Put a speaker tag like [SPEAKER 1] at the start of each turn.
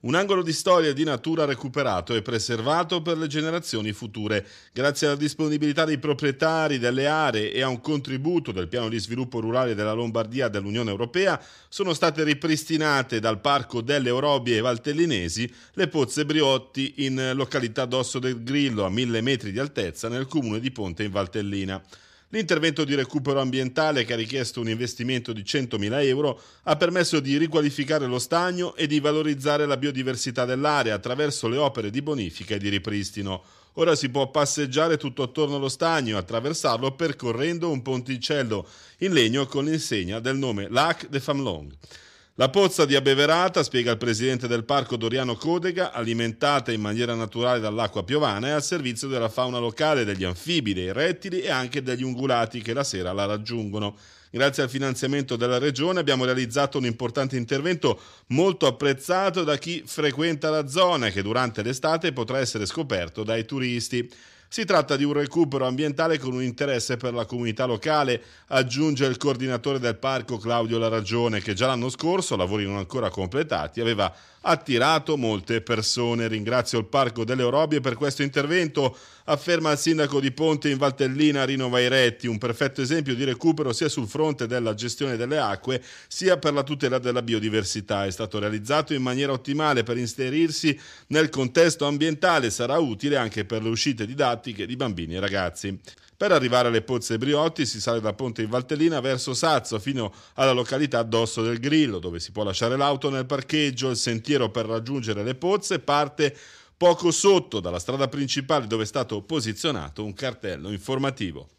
[SPEAKER 1] Un angolo di storia di natura recuperato e preservato per le generazioni future. Grazie alla disponibilità dei proprietari delle aree e a un contributo del piano di sviluppo rurale della Lombardia dell'Unione Europea, sono state ripristinate dal Parco delle Orobie Valtellinesi le pozze Briotti in località d'Osso del Grillo a mille metri di altezza nel comune di Ponte in Valtellina. L'intervento di recupero ambientale, che ha richiesto un investimento di 100.000 euro, ha permesso di riqualificare lo stagno e di valorizzare la biodiversità dell'area attraverso le opere di bonifica e di ripristino. Ora si può passeggiare tutto attorno allo stagno e attraversarlo percorrendo un ponticello in legno con l'insegna del nome Lac de Famlong. La pozza di Abeverata, spiega il presidente del parco Doriano Codega, alimentata in maniera naturale dall'acqua piovana, è al servizio della fauna locale, degli anfibi, dei rettili e anche degli ungulati che la sera la raggiungono. Grazie al finanziamento della Regione abbiamo realizzato un importante intervento molto apprezzato da chi frequenta la zona e che durante l'estate potrà essere scoperto dai turisti. Si tratta di un recupero ambientale con un interesse per la comunità locale, aggiunge il coordinatore del parco Claudio Laragione, che già l'anno scorso, lavori non ancora completati, aveva attirato molte persone. Ringrazio il Parco delle Orobie per questo intervento, afferma il sindaco di Ponte in Valtellina Rino Vairetti, un perfetto esempio di recupero sia sul fronte della gestione delle acque sia per la tutela della biodiversità. È stato realizzato in maniera ottimale per inserirsi nel contesto ambientale, sarà utile anche per le uscite didattiche di bambini e ragazzi. Per arrivare alle pozze Briotti si sale da ponte in Valtellina verso Sazzo fino alla località Dosso del Grillo, dove si può lasciare l'auto nel parcheggio. Il sentiero per raggiungere le pozze parte poco sotto dalla strada principale dove è stato posizionato un cartello informativo.